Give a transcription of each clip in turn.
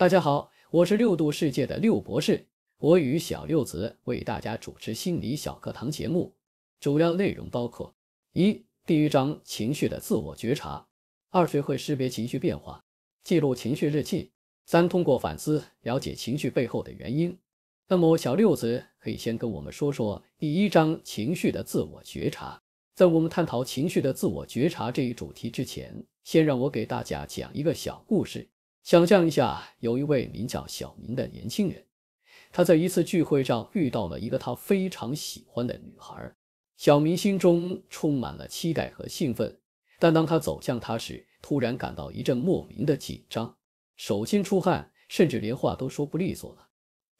大家好，我是六度世界的六博士，我与小六子为大家主持心理小课堂节目，主要内容包括：一、第一章情绪的自我觉察；二、学会识别情绪变化，记录情绪日记；三、通过反思了解情绪背后的原因。那么，小六子可以先跟我们说说第一章情绪的自我觉察。在我们探讨情绪的自我觉察这一主题之前，先让我给大家讲一个小故事。想象一下，有一位名叫小明的年轻人，他在一次聚会上遇到了一个他非常喜欢的女孩。小明心中充满了期待和兴奋，但当他走向她时，突然感到一阵莫名的紧张，手心出汗，甚至连话都说不利索了。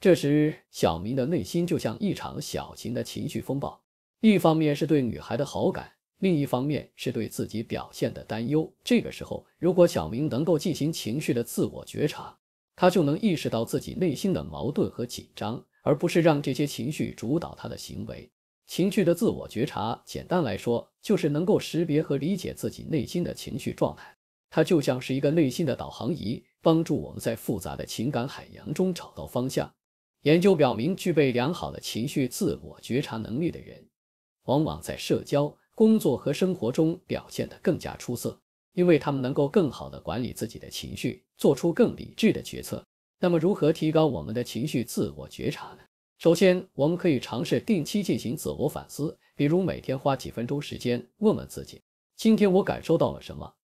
这时，小明的内心就像一场小型的情绪风暴，一方面是对女孩的好感。另一方面是对自己表现的担忧。这个时候，如果小明能够进行情绪的自我觉察，他就能意识到自己内心的矛盾和紧张，而不是让这些情绪主导他的行为。情绪的自我觉察，简单来说，就是能够识别和理解自己内心的情绪状态。它就像是一个内心的导航仪，帮助我们在复杂的情感海洋中找到方向。研究表明，具备良好的情绪自我觉察能力的人，往往在社交工作和生活中表现得更加出色，因为他们能够更好地管理自己的情绪，做出更理智的决策。那么，如何提高我们的情绪自我觉察呢？首先，我们可以尝试定期进行自我反思，比如每天花几分钟时间，问问自己：今天我感受到了什么？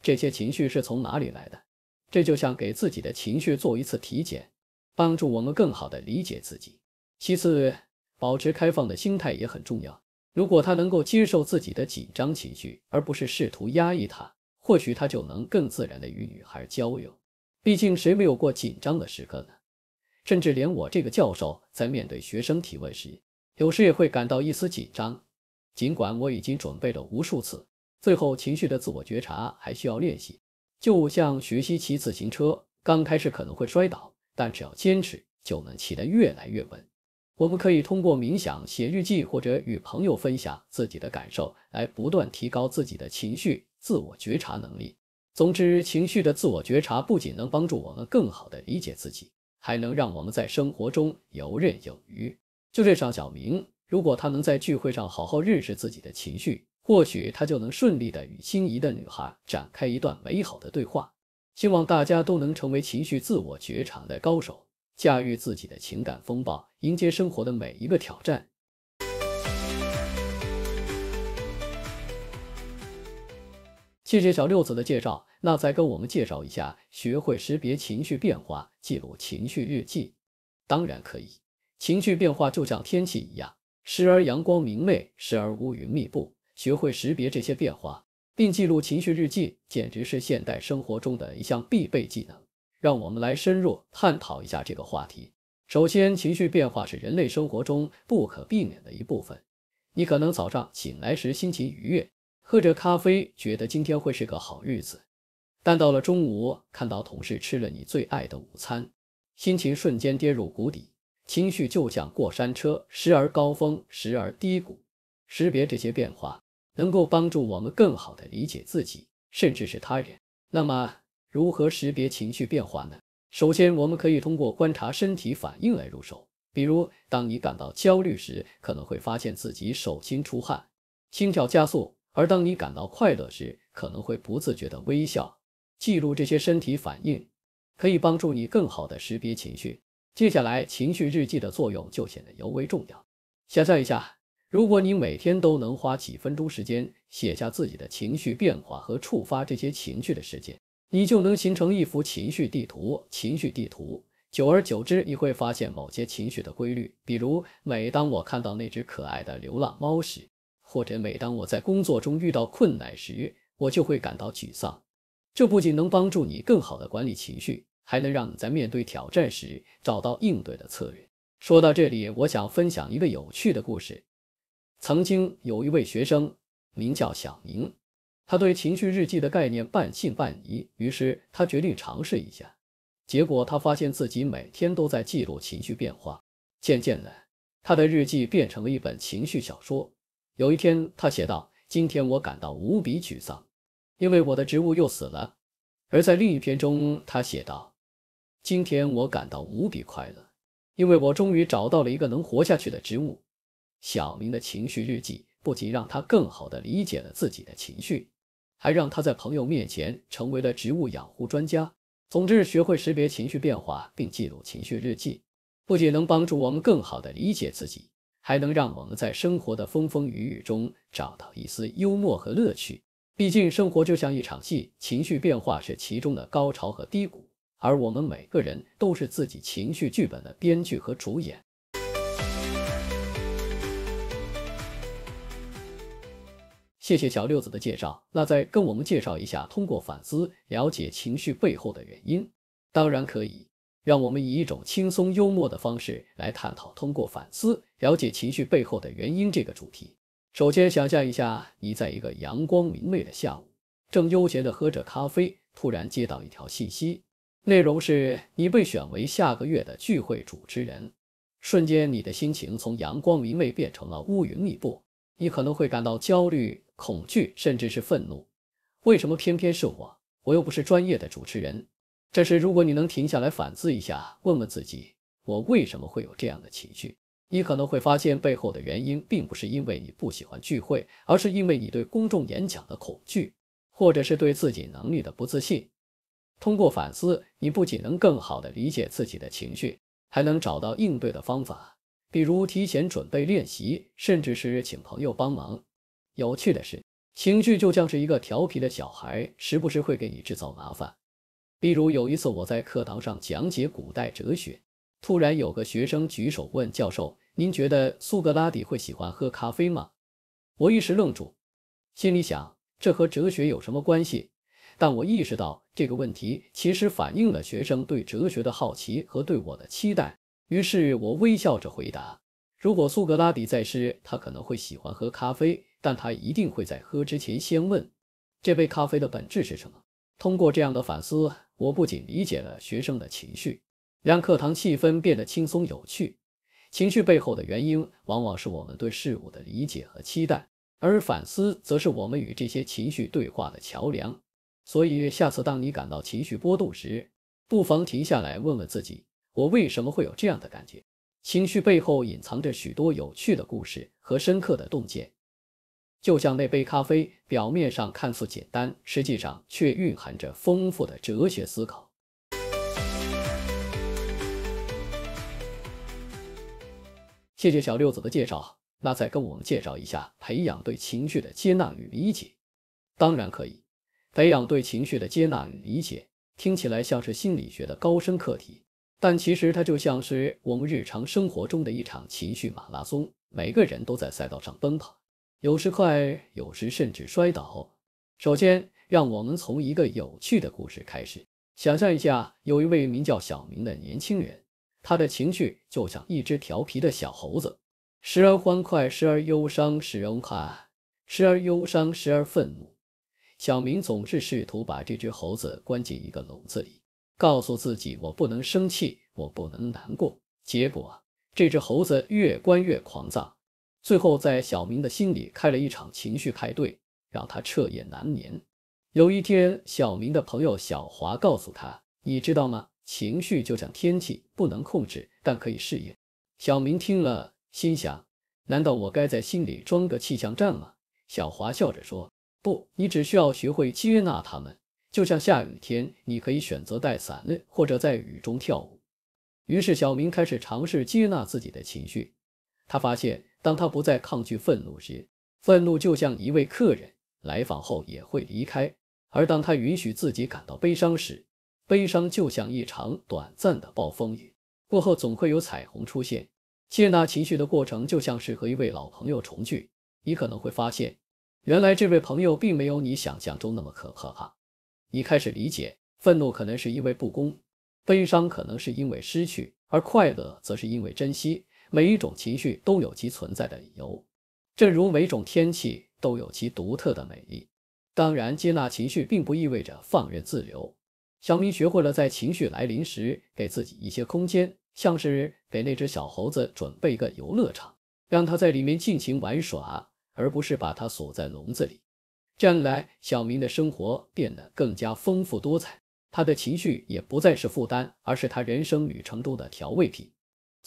这些情绪是从哪里来的？这就像给自己的情绪做一次体检，帮助我们更好地理解自己。其次，保持开放的心态也很重要。如果他能够接受自己的紧张情绪，而不是试图压抑它，或许他就能更自然地与女孩交友。毕竟，谁没有过紧张的时刻呢？甚至连我这个教授，在面对学生提问时，有时也会感到一丝紧张。尽管我已经准备了无数次，最后情绪的自我觉察还需要练习。就像学习骑自行车，刚开始可能会摔倒，但只要坚持，就能骑得越来越稳。我们可以通过冥想、写日记或者与朋友分享自己的感受，来不断提高自己的情绪自我觉察能力。总之，情绪的自我觉察不仅能帮助我们更好的理解自己，还能让我们在生活中游刃有余。就这张小明，如果他能在聚会上好好认识自己的情绪，或许他就能顺利的与心仪的女孩展开一段美好的对话。希望大家都能成为情绪自我觉察的高手。驾驭自己的情感风暴，迎接生活的每一个挑战。谢谢小六子的介绍，那再跟我们介绍一下，学会识别情绪变化，记录情绪日记。当然可以，情绪变化就像天气一样，时而阳光明媚，时而乌云密布。学会识别这些变化，并记录情绪日记，简直是现代生活中的一项必备技能。让我们来深入探讨一下这个话题。首先，情绪变化是人类生活中不可避免的一部分。你可能早上醒来时心情愉悦，喝着咖啡觉得今天会是个好日子，但到了中午，看到同事吃了你最爱的午餐，心情瞬间跌入谷底。情绪就像过山车，时而高峰，时而低谷。识别这些变化，能够帮助我们更好地理解自己，甚至是他人。那么，如何识别情绪变化呢？首先，我们可以通过观察身体反应来入手。比如，当你感到焦虑时，可能会发现自己手心出汗、心跳加速；而当你感到快乐时，可能会不自觉地微笑。记录这些身体反应，可以帮助你更好地识别情绪。接下来，情绪日记的作用就显得尤为重要。想象一下，如果你每天都能花几分钟时间写下自己的情绪变化和触发这些情绪的事件，你就能形成一幅情绪地图。情绪地图，久而久之，你会发现某些情绪的规律。比如，每当我看到那只可爱的流浪猫时，或者每当我在工作中遇到困难时，我就会感到沮丧。这不仅能帮助你更好的管理情绪，还能让你在面对挑战时找到应对的策略。说到这里，我想分享一个有趣的故事。曾经有一位学生，名叫小明。他对情绪日记的概念半信半疑，于是他决定尝试一下。结果他发现自己每天都在记录情绪变化。渐渐的，他的日记变成了一本情绪小说。有一天，他写道：“今天我感到无比沮丧，因为我的植物又死了。”而在另一篇中，他写道：“今天我感到无比快乐，因为我终于找到了一个能活下去的植物。”小明的情绪日记不仅让他更好的理解了自己的情绪。还让他在朋友面前成为了植物养护专家。总之，学会识别情绪变化并记录情绪日记，不仅能帮助我们更好的理解自己，还能让我们在生活的风风雨雨中找到一丝幽默和乐趣。毕竟，生活就像一场戏，情绪变化是其中的高潮和低谷，而我们每个人都是自己情绪剧本的编剧和主演。谢谢小六子的介绍。那再跟我们介绍一下，通过反思了解情绪背后的原因。当然可以，让我们以一种轻松幽默的方式来探讨通过反思了解情绪背后的原因这个主题。首先，想象一下，你在一个阳光明媚的下午，正悠闲地喝着咖啡，突然接到一条信息，内容是你被选为下个月的聚会主持人。瞬间，你的心情从阳光明媚变成了乌云密布。你可能会感到焦虑。恐惧，甚至是愤怒，为什么偏偏是我？我又不是专业的主持人。这时，如果你能停下来反思一下，问问自己，我为什么会有这样的情绪？你可能会发现，背后的原因并不是因为你不喜欢聚会，而是因为你对公众演讲的恐惧，或者是对自己能力的不自信。通过反思，你不仅能更好的理解自己的情绪，还能找到应对的方法，比如提前准备练习，甚至是请朋友帮忙。有趣的是，情绪就像是一个调皮的小孩，时不时会给你制造麻烦。比如有一次，我在课堂上讲解古代哲学，突然有个学生举手问教授：“您觉得苏格拉底会喜欢喝咖啡吗？”我一时愣住，心里想：这和哲学有什么关系？但我意识到这个问题其实反映了学生对哲学的好奇和对我的期待。于是，我微笑着回答：“如果苏格拉底在世，他可能会喜欢喝咖啡。”但他一定会在喝之前先问，这杯咖啡的本质是什么？通过这样的反思，我不仅理解了学生的情绪，让课堂气氛变得轻松有趣。情绪背后的原因，往往是我们对事物的理解和期待，而反思则是我们与这些情绪对话的桥梁。所以下次当你感到情绪波动时，不妨停下来问问自己：我为什么会有这样的感觉？情绪背后隐藏着许多有趣的故事和深刻的洞见。就像那杯咖啡，表面上看似简单，实际上却蕴含着丰富的哲学思考。谢谢小六子的介绍，那再跟我们介绍一下培养对情绪的接纳与理解。当然可以，培养对情绪的接纳与理解，听起来像是心理学的高深课题，但其实它就像是我们日常生活中的一场情绪马拉松，每个人都在赛道上奔跑。有时快，有时甚至摔倒。首先，让我们从一个有趣的故事开始。想象一下，有一位名叫小明的年轻人，他的情绪就像一只调皮的小猴子，时而欢快，时而忧伤，时而害时而忧伤，时而愤怒。小明总是试图把这只猴子关进一个笼子里，告诉自己：“我不能生气，我不能难过。”结果，这只猴子越关越狂躁。最后，在小明的心里开了一场情绪派对，让他彻夜难眠。有一天，小明的朋友小华告诉他：“你知道吗？情绪就像天气，不能控制，但可以适应。”小明听了，心想：“难道我该在心里装个气象站吗？”小华笑着说：“不，你只需要学会接纳他们，就像下雨天，你可以选择带伞，或者在雨中跳舞。”于是，小明开始尝试接纳自己的情绪，他发现。当他不再抗拒愤怒时，愤怒就像一位客人来访后也会离开；而当他允许自己感到悲伤时，悲伤就像一场短暂的暴风雨，过后总会有彩虹出现。接纳情绪的过程就像是和一位老朋友重聚，你可能会发现，原来这位朋友并没有你想象中那么可怕。你开始理解，愤怒可能是因为不公，悲伤可能是因为失去，而快乐则是因为珍惜。每一种情绪都有其存在的理由，正如每种天气都有其独特的美丽。当然，接纳情绪并不意味着放任自流。小明学会了在情绪来临时给自己一些空间，像是给那只小猴子准备一个游乐场，让它在里面尽情玩耍，而不是把它锁在笼子里。这样来，小明的生活变得更加丰富多彩，他的情绪也不再是负担，而是他人生旅程中的调味品。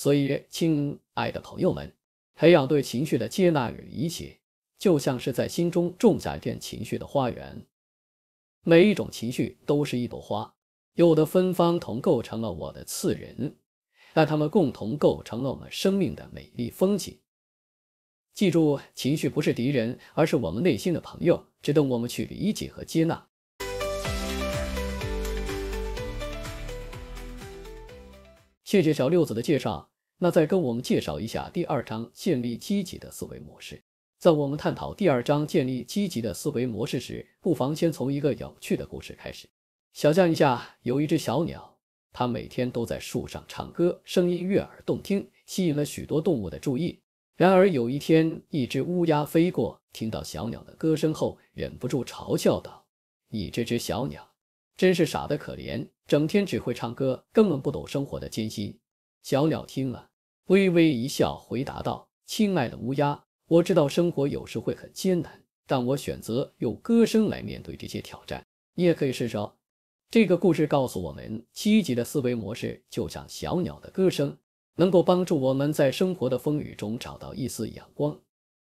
所以，亲爱的朋友们，培养对情绪的接纳与理解，就像是在心中种下一片情绪的花园。每一种情绪都是一朵花，有的芬芳，同构成了我的次人，但它们共同构成了我们生命的美丽风景。记住，情绪不是敌人，而是我们内心的朋友，值得我们去理解和接纳。谢谢小六子的介绍。那再跟我们介绍一下第二章建立积极的思维模式。在我们探讨第二章建立积极的思维模式时，不妨先从一个有趣的故事开始。想象一下，有一只小鸟，它每天都在树上唱歌，声音悦耳动听，吸引了许多动物的注意。然而有一天，一只乌鸦飞过，听到小鸟的歌声后，忍不住嘲笑道：“你这只小鸟。”真是傻得可怜，整天只会唱歌，根本不懂生活的艰辛。小鸟听了，微微一笑，回答道：“亲爱的乌鸦，我知道生活有时会很艰难，但我选择用歌声来面对这些挑战。你也可以试试。”这个故事告诉我们，积极的思维模式就像小鸟的歌声，能够帮助我们在生活的风雨中找到一丝阳光。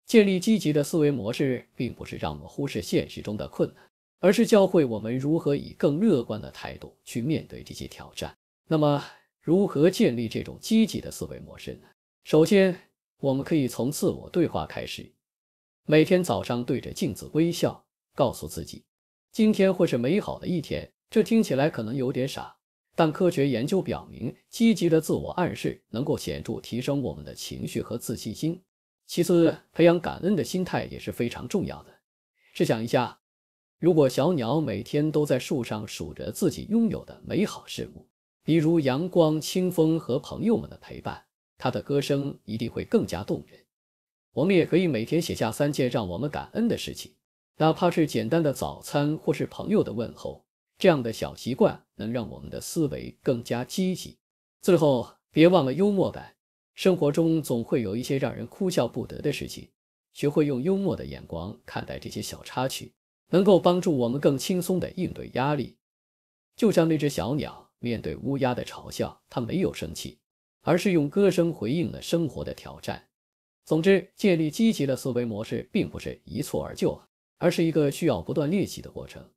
建立积极的思维模式，并不是让我们忽视现实中的困难。而是教会我们如何以更乐观的态度去面对这些挑战。那么，如何建立这种积极的思维模式呢？首先，我们可以从自我对话开始，每天早上对着镜子微笑，告诉自己今天会是美好的一天。这听起来可能有点傻，但科学研究表明，积极的自我暗示能够显著提升我们的情绪和自信心。其次，培养感恩的心态也是非常重要的。试想一下。如果小鸟每天都在树上数着自己拥有的美好事物，比如阳光、清风和朋友们的陪伴，它的歌声一定会更加动人。我们也可以每天写下三件让我们感恩的事情，哪怕是简单的早餐或是朋友的问候。这样的小习惯能让我们的思维更加积极。最后，别忘了幽默感。生活中总会有一些让人哭笑不得的事情，学会用幽默的眼光看待这些小插曲。能够帮助我们更轻松地应对压力，就像那只小鸟面对乌鸦的嘲笑，它没有生气，而是用歌声回应了生活的挑战。总之，建立积极的思维模式并不是一蹴而就，而是一个需要不断练习的过程。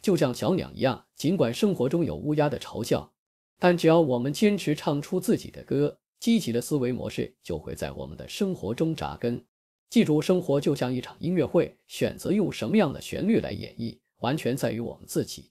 就像小鸟一样，尽管生活中有乌鸦的嘲笑，但只要我们坚持唱出自己的歌，积极的思维模式就会在我们的生活中扎根。记住，生活就像一场音乐会，选择用什么样的旋律来演绎，完全在于我们自己。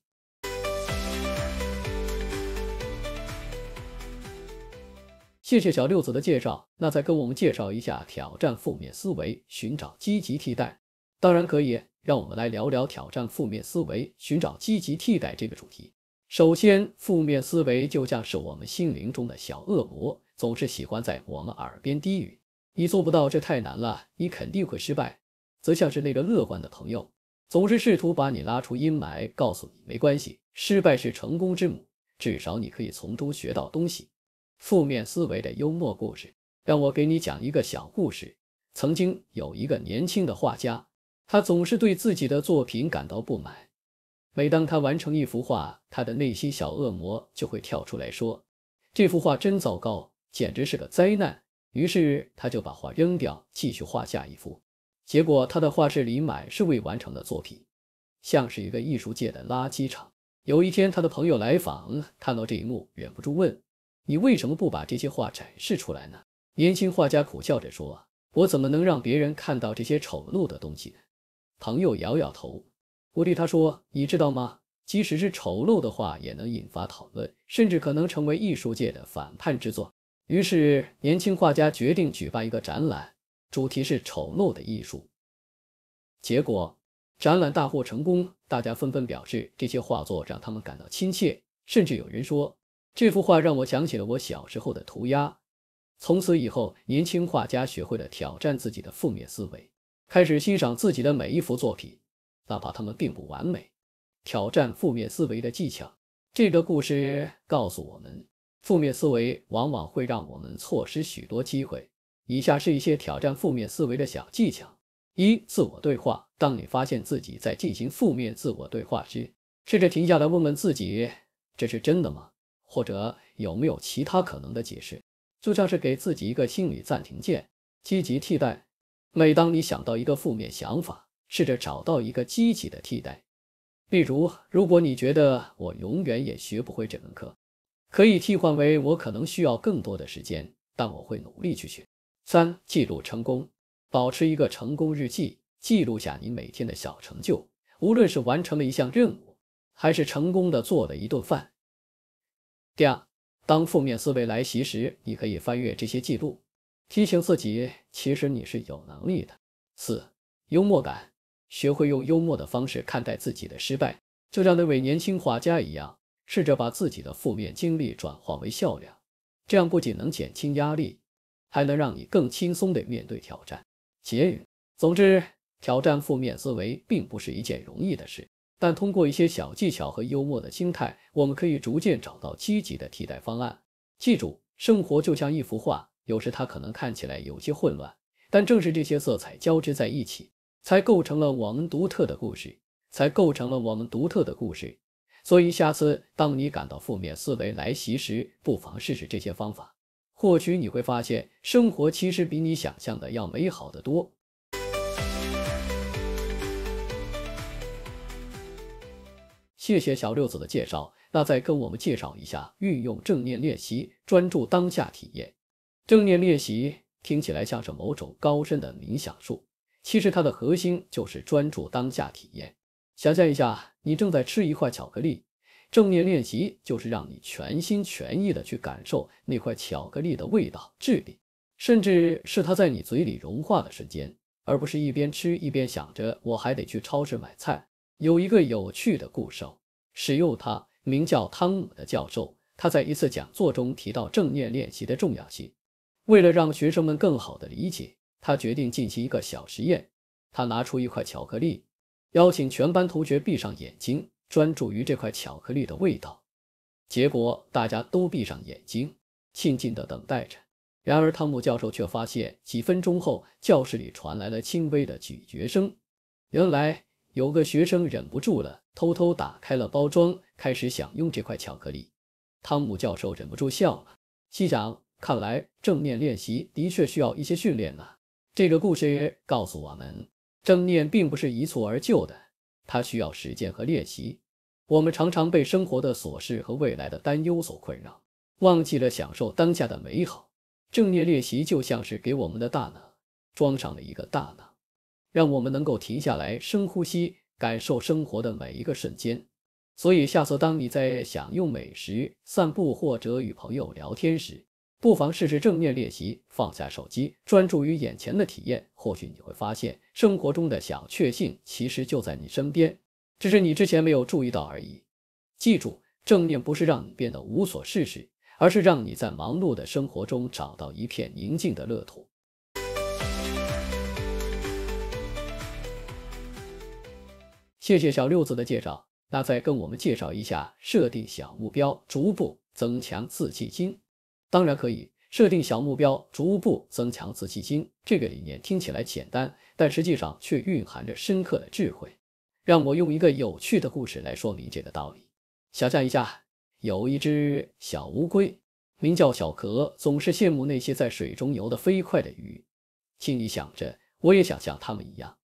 谢谢小六子的介绍，那再跟我们介绍一下挑战负面思维，寻找积极替代。当然可以，让我们来聊聊挑战负面思维，寻找积极替代这个主题。首先，负面思维就像是我们心灵中的小恶魔，总是喜欢在我们耳边低语。你做不到，这太难了，你肯定会失败。则像是那个乐观的朋友，总是试图把你拉出阴霾，告诉你没关系，失败是成功之母，至少你可以从中学到东西。负面思维的幽默故事，让我给你讲一个小故事。曾经有一个年轻的画家，他总是对自己的作品感到不满。每当他完成一幅画，他的内心小恶魔就会跳出来说：“这幅画真糟糕，简直是个灾难。”于是他就把画扔掉，继续画下一幅。结果他的画室里满是未完成的作品，像是一个艺术界的垃圾场。有一天，他的朋友来访，看到这一幕，忍不住问：“你为什么不把这些画展示出来呢？”年轻画家苦笑着说：“我怎么能让别人看到这些丑陋的东西呢？”朋友摇摇头，我对他说：“你知道吗？即使是丑陋的画，也能引发讨论，甚至可能成为艺术界的反叛之作。”于是，年轻画家决定举办一个展览，主题是“丑陋的艺术”。结果，展览大获成功，大家纷纷表示这些画作让他们感到亲切，甚至有人说：“这幅画让我想起了我小时候的涂鸦。”从此以后，年轻画家学会了挑战自己的负面思维，开始欣赏自己的每一幅作品，哪怕它们并不完美。挑战负面思维的技巧。这个故事告诉我们。负面思维往往会让我们错失许多机会。以下是一些挑战负面思维的小技巧：一、自我对话。当你发现自己在进行负面自我对话时，试着停下来问问自己：“这是真的吗？”或者有没有其他可能的解释？就像是给自己一个心理暂停键。积极替代。每当你想到一个负面想法，试着找到一个积极的替代。例如，如果你觉得“我永远也学不会这门课”，可以替换为“我可能需要更多的时间，但我会努力去学”。三、记录成功，保持一个成功日记，记录下你每天的小成就，无论是完成了一项任务，还是成功的做了一顿饭。第二，当负面思维来袭时，你可以翻阅这些记录，提醒自己，其实你是有能力的。四、幽默感，学会用幽默的方式看待自己的失败，就像那位年轻画家一样。试着把自己的负面经历转化为笑料，这样不仅能减轻压力，还能让你更轻松地面对挑战。结语：总之，挑战负面思维并不是一件容易的事，但通过一些小技巧和幽默的心态，我们可以逐渐找到积极的替代方案。记住，生活就像一幅画，有时它可能看起来有些混乱，但正是这些色彩交织在一起，才构成了我们独特的故事。才构成了我们独特的故事。所以，下次当你感到负面思维来袭时，不妨试试这些方法。或许你会发现，生活其实比你想象的要美好的多。谢谢小六子的介绍，那再跟我们介绍一下运用正念练习、专注当下体验。正念练习听起来像是某种高深的冥想术，其实它的核心就是专注当下体验。想象一下，你正在吃一块巧克力。正念练习就是让你全心全意的去感受那块巧克力的味道、质地，甚至是它在你嘴里融化的瞬间，而不是一边吃一边想着我还得去超市买菜。有一个有趣的故事，使用它，名叫汤姆的教授，他在一次讲座中提到正念练习的重要性。为了让学生们更好的理解，他决定进行一个小实验。他拿出一块巧克力。邀请全班同学闭上眼睛，专注于这块巧克力的味道。结果，大家都闭上眼睛，静静地等待着。然而，汤姆教授却发现，几分钟后，教室里传来了轻微的咀嚼声。原来，有个学生忍不住了，偷偷打开了包装，开始享用这块巧克力。汤姆教授忍不住笑了：“系长，看来正面练习的确需要一些训练啊。”这个故事告诉我们。正念并不是一蹴而就的，它需要时间和练习。我们常常被生活的琐事和未来的担忧所困扰，忘记了享受当下的美好。正念练习就像是给我们的大脑装上了一个大脑，让我们能够停下来深呼吸，感受生活的每一个瞬间。所以，下次当你在享用美食、散步或者与朋友聊天时，不妨试试正念练习，放下手机，专注于眼前的体验。或许你会发现，生活中的小确幸其实就在你身边，只是你之前没有注意到而已。记住，正念不是让你变得无所事事，而是让你在忙碌的生活中找到一片宁静的乐土。谢谢小六子的介绍，那再跟我们介绍一下，设定小目标，逐步增强自信心。当然可以设定小目标，逐步增强自信心。这个理念听起来简单，但实际上却蕴含着深刻的智慧。让我用一个有趣的故事来说明这个道理。想象一下，有一只小乌龟，名叫小壳，总是羡慕那些在水中游得飞快的鱼，心里想着我也想像它们一样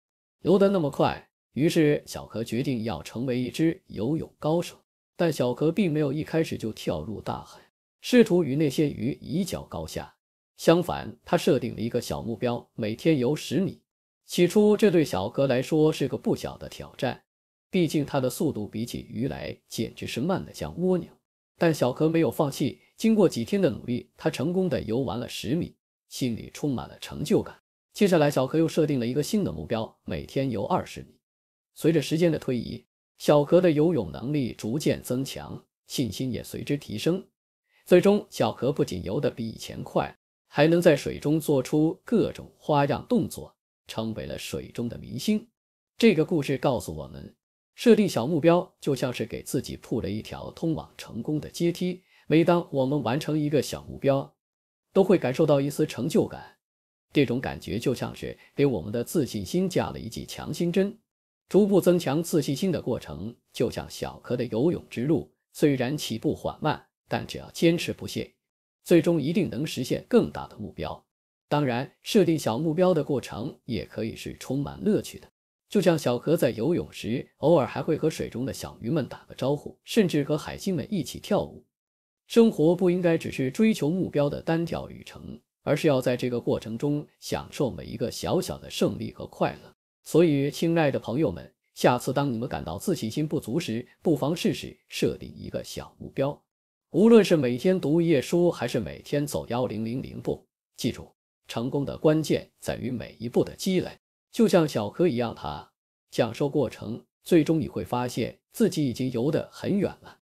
游得那么快。于是，小壳决定要成为一只游泳高手。但小壳并没有一开始就跳入大海。试图与那些鱼一较高下。相反，他设定了一个小目标，每天游十米。起初，这对小哥来说是个不小的挑战，毕竟他的速度比起鱼来简直是慢得像蜗牛。但小哥没有放弃。经过几天的努力，他成功的游完了十米，心里充满了成就感。接下来，小哥又设定了一个新的目标，每天游二十米。随着时间的推移，小哥的游泳能力逐渐增强，信心也随之提升。最终，小壳不仅游得比以前快，还能在水中做出各种花样动作，成为了水中的明星。这个故事告诉我们，设定小目标就像是给自己铺了一条通往成功的阶梯。每当我们完成一个小目标，都会感受到一丝成就感，这种感觉就像是给我们的自信心加了一剂强心针。逐步增强自信心的过程，就像小壳的游泳之路，虽然起步缓慢。但只要坚持不懈，最终一定能实现更大的目标。当然，设定小目标的过程也可以是充满乐趣的。就像小壳在游泳时，偶尔还会和水中的小鱼们打个招呼，甚至和海星们一起跳舞。生活不应该只是追求目标的单调旅程，而是要在这个过程中享受每一个小小的胜利和快乐。所以，亲爱的朋友们，下次当你们感到自信心不足时，不妨试试设定一个小目标。无论是每天读一页书，还是每天走幺零零零步，记住，成功的关键在于每一步的积累。就像小柯一样，他享受过程，最终你会发现自己已经游得很远了。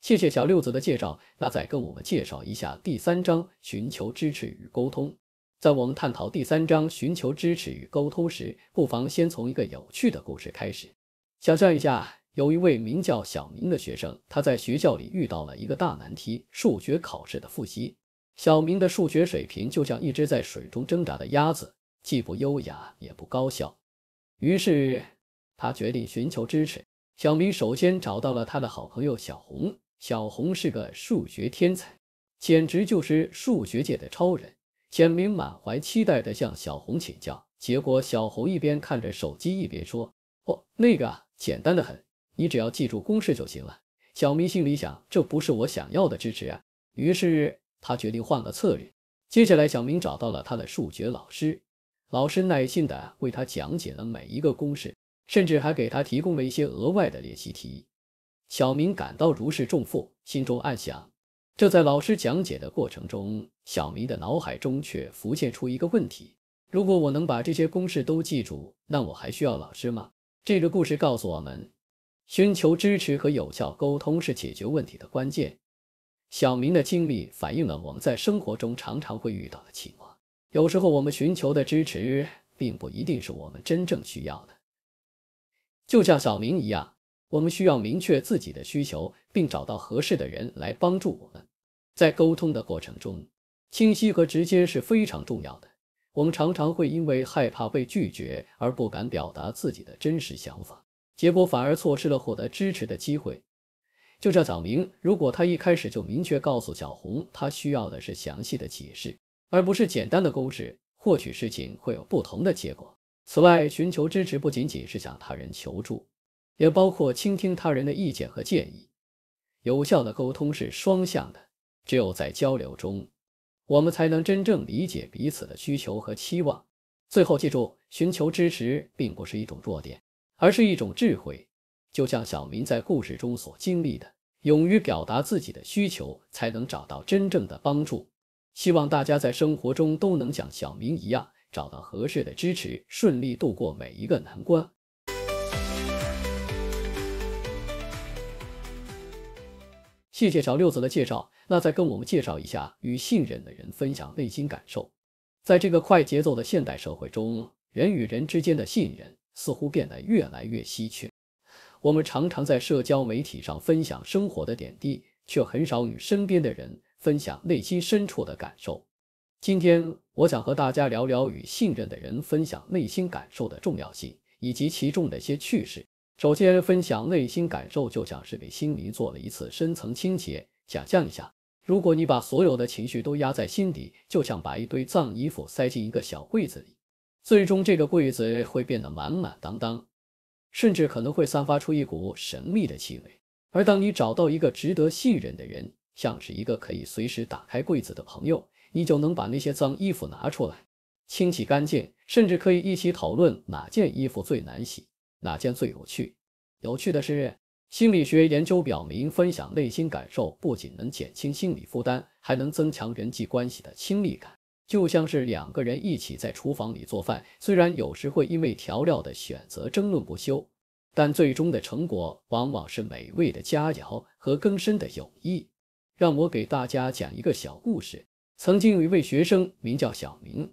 谢谢小六子的介绍，那再跟我们介绍一下第三章：寻求支持与沟通。在我们探讨第三章寻求支持与沟通时，不妨先从一个有趣的故事开始。想象一下，有一位名叫小明的学生，他在学校里遇到了一个大难题——数学考试的复习。小明的数学水平就像一只在水中挣扎的鸭子，既不优雅也不高效。于是，他决定寻求支持。小明首先找到了他的好朋友小红，小红是个数学天才，简直就是数学界的超人。小明满怀期待地向小红请教，结果小红一边看着手机一边说：“哦，那个……”简单的很，你只要记住公式就行了。小明心里想，这不是我想要的支持啊。于是他决定换个策略。接下来，小明找到了他的数学老师，老师耐心的为他讲解了每一个公式，甚至还给他提供了一些额外的练习题。小明感到如释重负，心中暗想，这在老师讲解的过程中，小明的脑海中却浮现出一个问题：如果我能把这些公式都记住，那我还需要老师吗？这个故事告诉我们，寻求支持和有效沟通是解决问题的关键。小明的经历反映了我们在生活中常常会遇到的情况。有时候，我们寻求的支持并不一定是我们真正需要的。就像小明一样，我们需要明确自己的需求，并找到合适的人来帮助我们。在沟通的过程中，清晰和直接是非常重要的。我们常常会因为害怕被拒绝而不敢表达自己的真实想法，结果反而错失了获得支持的机会。就这早明，如果他一开始就明确告诉小红，他需要的是详细的解释，而不是简单的公式，或许事情会有不同的结果。此外，寻求支持不仅仅是向他人求助，也包括倾听他人的意见和建议。有效的沟通是双向的，只有在交流中。我们才能真正理解彼此的需求和期望。最后，记住，寻求支持并不是一种弱点，而是一种智慧。就像小明在故事中所经历的，勇于表达自己的需求，才能找到真正的帮助。希望大家在生活中都能像小明一样，找到合适的支持，顺利度过每一个难关。谢谢小六子的介绍。那再跟我们介绍一下与信任的人分享内心感受。在这个快节奏的现代社会中，人与人之间的信任似乎变得越来越稀缺。我们常常在社交媒体上分享生活的点滴，却很少与身边的人分享内心深处的感受。今天，我想和大家聊聊与信任的人分享内心感受的重要性，以及其中的一些趣事。首先，分享内心感受就像是给心灵做了一次深层清洁。想象一下。如果你把所有的情绪都压在心底，就像把一堆脏衣服塞进一个小柜子里，最终这个柜子会变得满满当当，甚至可能会散发出一股神秘的气味。而当你找到一个值得信任的人，像是一个可以随时打开柜子的朋友，你就能把那些脏衣服拿出来，清洗干净，甚至可以一起讨论哪件衣服最难洗，哪件最有趣。有趣的是。心理学研究表明，分享内心感受不仅能减轻心理负担，还能增强人际关系的亲密感。就像是两个人一起在厨房里做饭，虽然有时会因为调料的选择争论不休，但最终的成果往往是美味的佳肴和更深的友谊。让我给大家讲一个小故事。曾经有一位学生名叫小明，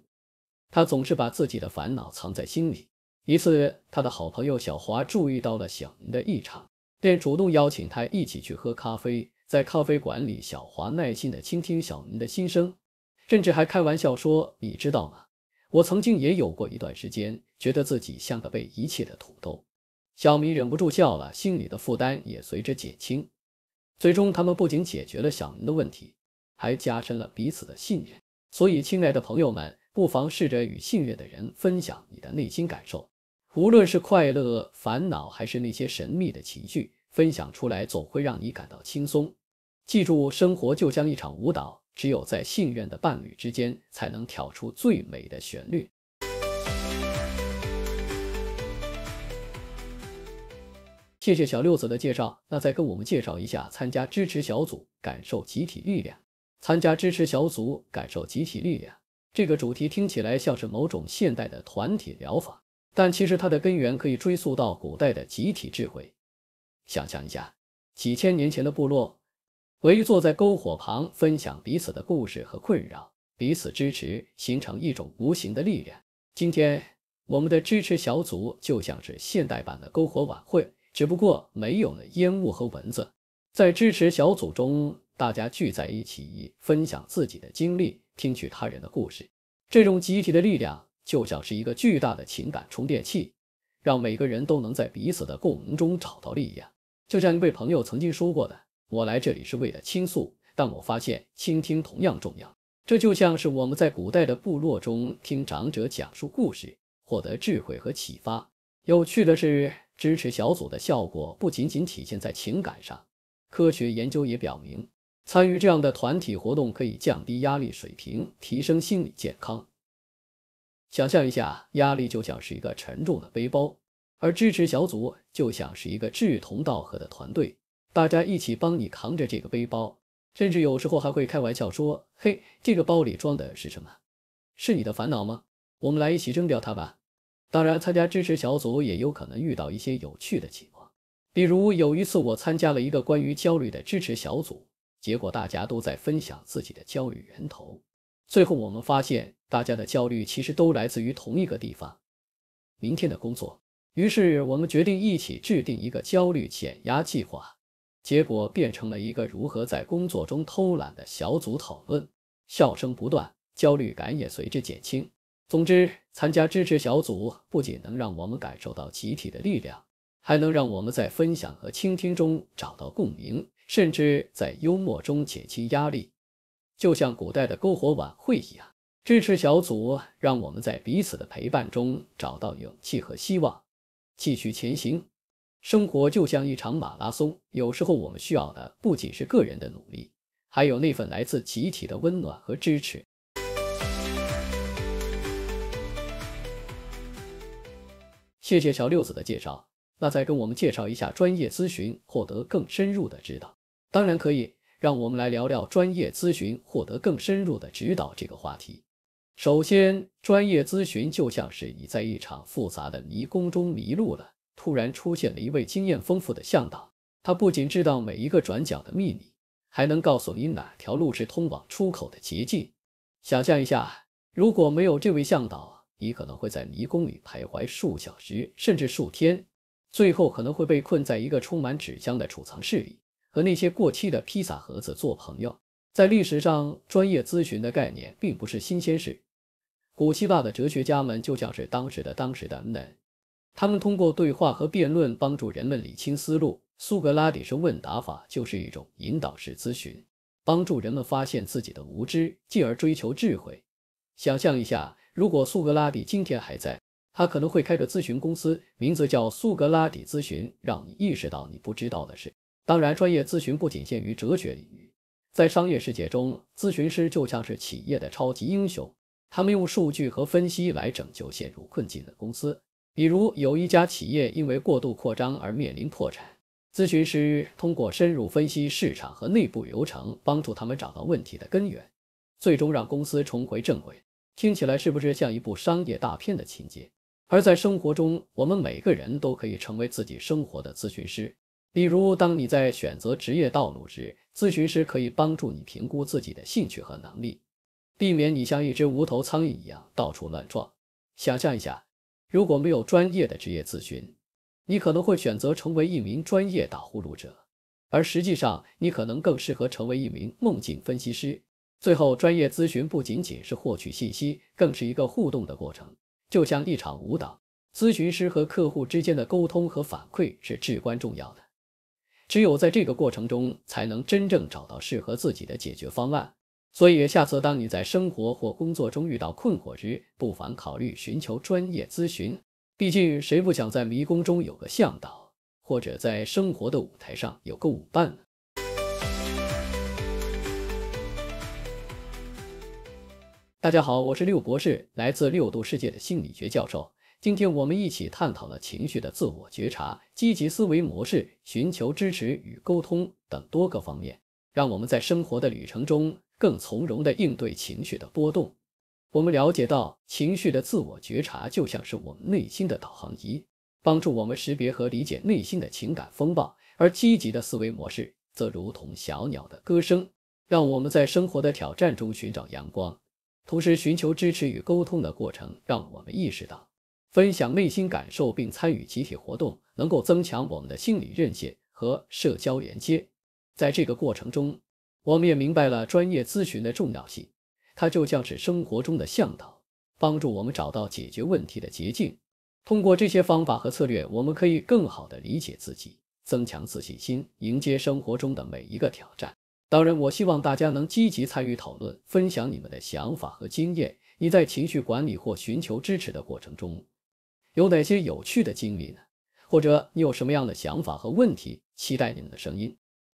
他总是把自己的烦恼藏在心里。一次，他的好朋友小华注意到了小明的异常。便主动邀请他一起去喝咖啡。在咖啡馆里，小华耐心地倾听小明的心声，甚至还开玩笑说：“你知道吗？我曾经也有过一段时间，觉得自己像个被遗弃的土豆。”小明忍不住笑了，心里的负担也随之减轻。最终，他们不仅解决了小明的问题，还加深了彼此的信任。所以，亲爱的朋友们，不妨试着与信任的人分享你的内心感受。无论是快乐、烦恼，还是那些神秘的情绪，分享出来总会让你感到轻松。记住，生活就像一场舞蹈，只有在信任的伴侣之间，才能跳出最美的旋律。谢谢小六子的介绍，那再跟我们介绍一下参加支持小组，感受集体力量。参加支持小组，感受集体力量这个主题听起来像是某种现代的团体疗法。但其实它的根源可以追溯到古代的集体智慧。想象一下，几千年前的部落围坐在篝火旁，分享彼此的故事和困扰，彼此支持，形成一种无形的力量。今天，我们的支持小组就像是现代版的篝火晚会，只不过没有了烟雾和蚊子。在支持小组中，大家聚在一起，分享自己的经历，听取他人的故事，这种集体的力量。就像是一个巨大的情感充电器，让每个人都能在彼此的共鸣中找到力量。就像一位朋友曾经说过的：“我来这里是为了倾诉，但我发现倾听同样重要。”这就像是我们在古代的部落中听长者讲述故事，获得智慧和启发。有趣的是，支持小组的效果不仅仅体现在情感上，科学研究也表明，参与这样的团体活动可以降低压力水平，提升心理健康。想象一下，压力就像是一个沉重的背包，而支持小组就像是一个志同道合的团队，大家一起帮你扛着这个背包，甚至有时候还会开玩笑说：“嘿，这个包里装的是什么？是你的烦恼吗？我们来一起扔掉它吧。”当然，参加支持小组也有可能遇到一些有趣的情况，比如有一次我参加了一个关于焦虑的支持小组，结果大家都在分享自己的焦虑源头。最后，我们发现大家的焦虑其实都来自于同一个地方——明天的工作。于是，我们决定一起制定一个焦虑减压计划。结果变成了一个如何在工作中偷懒的小组讨论，笑声不断，焦虑感也随之减轻。总之，参加支持小组不仅能让我们感受到集体的力量，还能让我们在分享和倾听中找到共鸣，甚至在幽默中减轻压力。就像古代的篝火晚会一样，支持小组让我们在彼此的陪伴中找到勇气和希望，继续前行。生活就像一场马拉松，有时候我们需要的不仅是个人的努力，还有那份来自集体的温暖和支持。谢谢小六子的介绍，那再跟我们介绍一下专业咨询，获得更深入的指导。当然可以。让我们来聊聊专业咨询获得更深入的指导这个话题。首先，专业咨询就像是你在一场复杂的迷宫中迷路了，突然出现了一位经验丰富的向导，他不仅知道每一个转角的秘密，还能告诉你哪条路是通往出口的捷径。想象一下，如果没有这位向导，你可能会在迷宫里徘徊数小时，甚至数天，最后可能会被困在一个充满纸箱的储藏室里。和那些过期的披萨盒子做朋友，在历史上，专业咨询的概念并不是新鲜事。古希腊的哲学家们就像是当时的当时的恩恩，他们通过对话和辩论帮助人们理清思路。苏格拉底式问答法就是一种引导式咨询，帮助人们发现自己的无知，进而追求智慧。想象一下，如果苏格拉底今天还在，他可能会开个咨询公司，名字叫苏格拉底咨询，让你意识到你不知道的事。当然，专业咨询不仅限于哲学领域，在商业世界中，咨询师就像是企业的超级英雄，他们用数据和分析来拯救陷入困境的公司。比如，有一家企业因为过度扩张而面临破产，咨询师通过深入分析市场和内部流程，帮助他们找到问题的根源，最终让公司重回正轨。听起来是不是像一部商业大片的情节？而在生活中，我们每个人都可以成为自己生活的咨询师。比如，当你在选择职业道路时，咨询师可以帮助你评估自己的兴趣和能力，避免你像一只无头苍蝇一样到处乱撞。想象一下，如果没有专业的职业咨询，你可能会选择成为一名专业打呼噜者，而实际上你可能更适合成为一名梦境分析师。最后，专业咨询不仅仅是获取信息，更是一个互动的过程，就像一场舞蹈。咨询师和客户之间的沟通和反馈是至关重要的。只有在这个过程中，才能真正找到适合自己的解决方案。所以，下次当你在生活或工作中遇到困惑时，不妨考虑寻求专业咨询。毕竟，谁不想在迷宫中有个向导，或者在生活的舞台上有个舞伴呢？大家好，我是六博士，来自六度世界的心理学教授。今天我们一起探讨了情绪的自我觉察、积极思维模式、寻求支持与沟通等多个方面，让我们在生活的旅程中更从容地应对情绪的波动。我们了解到，情绪的自我觉察就像是我们内心的导航仪，帮助我们识别和理解内心的情感风暴；而积极的思维模式则如同小鸟的歌声，让我们在生活的挑战中寻找阳光。同时，寻求支持与沟通的过程，让我们意识到。分享内心感受并参与集体活动，能够增强我们的心理韧性和社交连接。在这个过程中，我们也明白了专业咨询的重要性，它就像是生活中的向导，帮助我们找到解决问题的捷径。通过这些方法和策略，我们可以更好地理解自己，增强自信心，迎接生活中的每一个挑战。当然，我希望大家能积极参与讨论，分享你们的想法和经验。你在情绪管理或寻求支持的过程中。有哪些有趣的经历呢？或者你有什么样的想法和问题？期待你们的声音。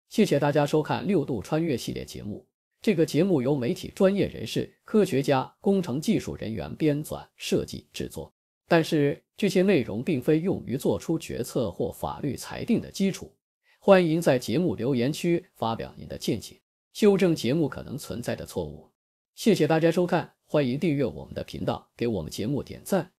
谢谢大家收看《六度穿越》系列节目。这个节目由媒体专业人士、科学家、工程技术人员编纂、设计、制作，但是这些内容并非用于做出决策或法律裁定的基础。欢迎在节目留言区发表您的见解，修正节目可能存在的错误。谢谢大家收看，欢迎订阅我们的频道，给我们节目点赞。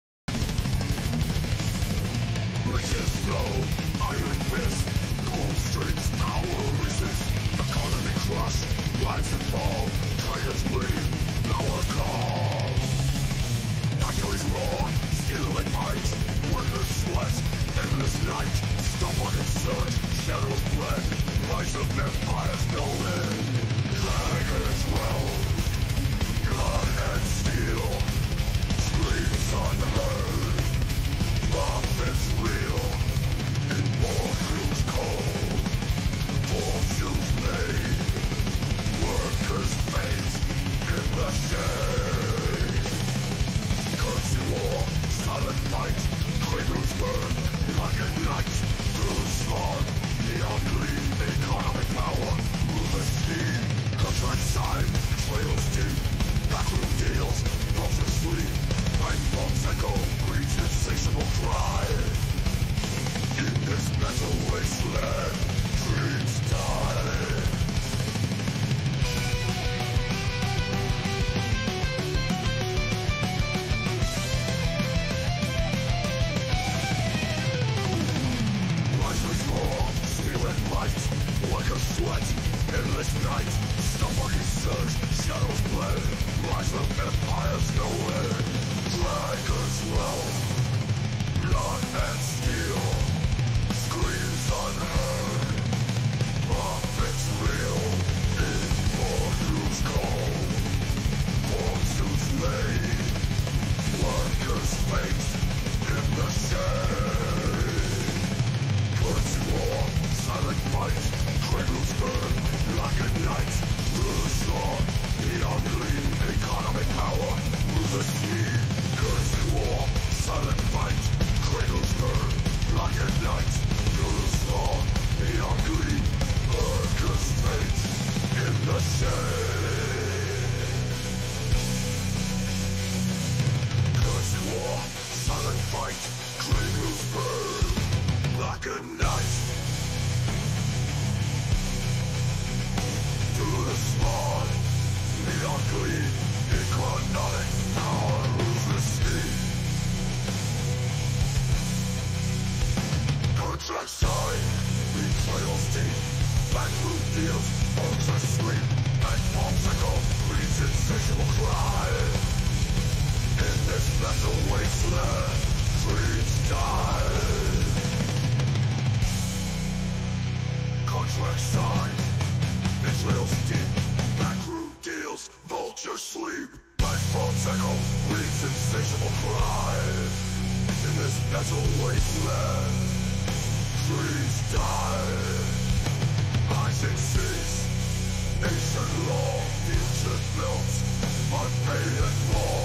night, stumble in search, shadows black, rise of empires building. Dragons roll, blood and steel, screams on the earth, mob is real. sales deep Backroom deals, vultures sleep My thoughts echo, reads insatiable cries In this metal wasteland Trees die I can cease Ancient law, future built Unpaid and war.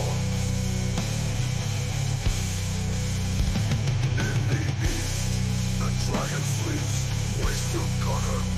In the east, the dragon sleeps Waste to conquer